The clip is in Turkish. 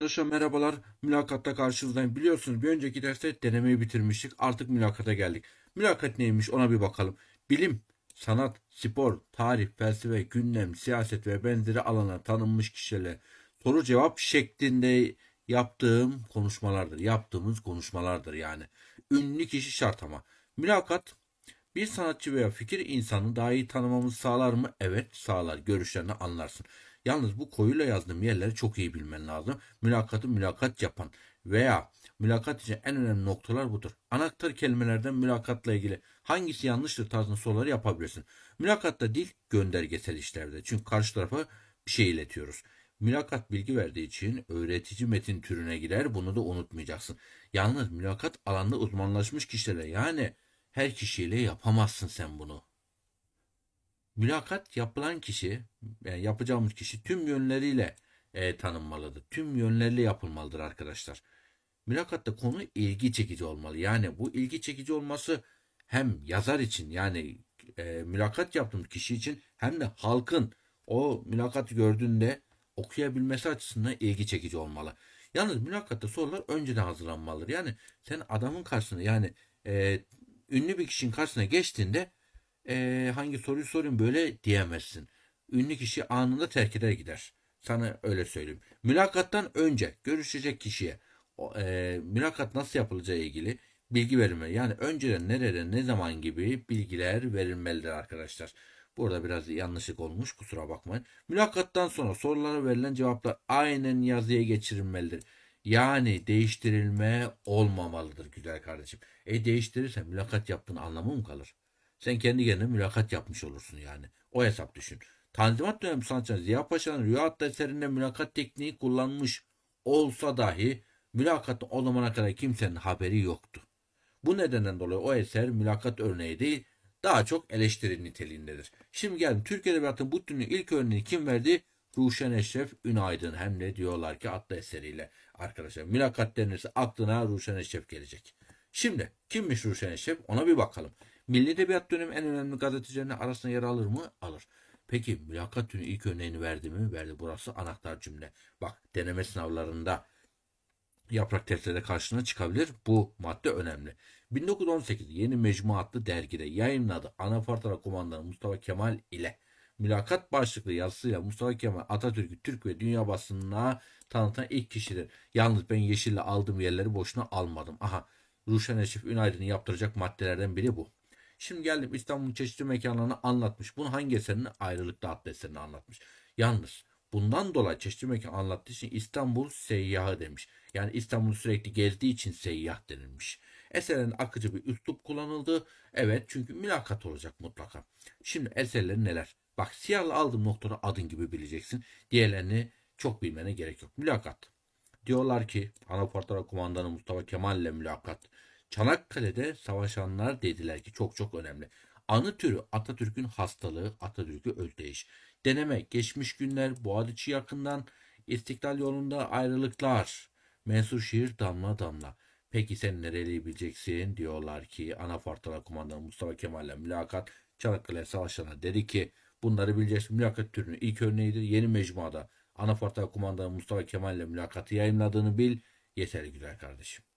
Arkadaşlar merhabalar. Mülakatta karşınızdayım. Biliyorsunuz bir önceki derste denemeyi bitirmiştik. Artık mülakata geldik. Mülakat neymiş ona bir bakalım. Bilim, sanat, spor, tarih, felsefe, gündem, siyaset ve benzeri alana tanınmış kişilerle soru cevap şeklinde yaptığım konuşmalardır. Yaptığımız konuşmalardır yani. Ünlü kişi şart ama. Mülakat bir sanatçı veya fikir insanı daha iyi tanımamızı sağlar mı? Evet sağlar. Görüşlerini anlarsın. Yalnız bu koyuyla yazdığım yerleri çok iyi bilmen lazım. Mülakatı mülakat yapan veya mülakat için en önemli noktalar budur. Anahtar kelimelerden mülakatla ilgili hangisi yanlıştır tarzında soruları yapabilirsin. Mülakatta dil göndergesel işlerde. Çünkü karşı tarafa bir şey iletiyoruz. Mülakat bilgi verdiği için öğretici metin türüne girer. Bunu da unutmayacaksın. Yalnız mülakat alanda uzmanlaşmış kişilere yani her kişiyle yapamazsın sen bunu mülakat yapılan kişi, yani yapacağımız kişi tüm yönleriyle e, tanınmalıdır. Tüm yönleriyle yapılmalıdır arkadaşlar. Mülakatta konu ilgi çekici olmalı. Yani bu ilgi çekici olması hem yazar için yani e, mülakat yaptığımız kişi için hem de halkın o mülakatı gördüğünde okuyabilmesi açısından ilgi çekici olmalı. Yalnız mülakatta sorular önceden hazırlanmalıdır. Yani sen adamın karşısına yani e, ünlü bir kişinin karşısına geçtiğinde e, hangi soruyu sorayım böyle diyemezsin. Ünlü kişi anında terk eder gider. Sana öyle söyleyeyim. Mülakattan önce görüşecek kişiye e, mülakat nasıl yapılacağı ilgili bilgi verilmeli. Yani önceden nerede ne zaman gibi bilgiler verilmelidir arkadaşlar. Burada biraz yanlışlık olmuş kusura bakmayın. Mülakattan sonra sorulara verilen cevaplar aynen yazıya geçirilmelidir. Yani değiştirilme olmamalıdır güzel kardeşim. E değiştirirsen mülakat yaptığın anlamı mı kalır? Sen kendi kendine mülakat yapmış olursun yani. O hesap düşün. Tanzimat dönem sanatçısı Ziya Paşa'nın Rüya adlı eserinde mülakat tekniği kullanmış olsa dahi mülakatta o zamana kadar kimsenin haberi yoktu. Bu nedenden dolayı o eser mülakat örneği değil, daha çok eleştiri niteliğindedir. Şimdi gelin Türk Edebiyatı'nın bu türünün ilk örneğini kim verdi? Ruşen Eşref Ünaydın hem de diyorlar ki adlı eseriyle arkadaşlar. Mülakat denirse aklına Ruşen Eşref gelecek. Şimdi kimmiş Ruşen Eşref ona bir bakalım. Milli Edebiyat dönemi en önemli gazetecilerin arasında yer alır mı? Alır. Peki mülakat günü ilk örneğini verdi mi? Verdi. Burası anahtar cümle. Bak deneme sınavlarında yaprak testlerinde karşına çıkabilir. Bu madde önemli. 1918 Yeni mecmuatlı dergide yayınladı. Anafartara komandanı Mustafa Kemal ile mülakat başlıklı yazısıyla Mustafa Kemal Atatürk'ü Türk ve dünya basınına tanıtan ilk kişidir. Yalnız ben yeşille aldığım yerleri boşuna almadım. Aha Ruşen Eşif Ünaydın'ı yaptıracak maddelerden biri bu. Şimdi geldim İstanbul'un çeşitli mekanlarını anlatmış. Bunu hangi eserini? Ayrılıkta adlı eserini anlatmış. Yalnız bundan dolayı çeşitli mekan anlattığı için İstanbul seyyahı demiş. Yani İstanbul sürekli gezdiği için seyyah denilmiş. Eserin akıcı bir üslup kullanıldı. Evet çünkü mülakat olacak mutlaka. Şimdi eserleri neler? Bak siyahla aldığım noktada adın gibi bileceksin. Diğerlerini çok bilmene gerek yok. Mülakat. Diyorlar ki Anaportara Kumandanı Mustafa Kemal ile mülakat. Çanakkale'de savaşanlar dediler ki çok çok önemli. Anı türü Atatürk'ün hastalığı, Atatürk'ü özdeyiş. Deneme, geçmiş günler, Boğaziçi yakından, İstiklal yolunda ayrılıklar. Mensur şiir damla damla. Peki sen nereye gideceksin diyorlar ki Anafartala kumandanı Mustafa Kemal'le mülakat Çanakkale Savaşları'na dedi ki bunları bileceksin mülakat türünün ilk örneğidir. Yeni mecmuada Anafartala kumandanı Mustafa Kemal'le mülakatı yayınladığını bil. Yeterli güzel kardeşim.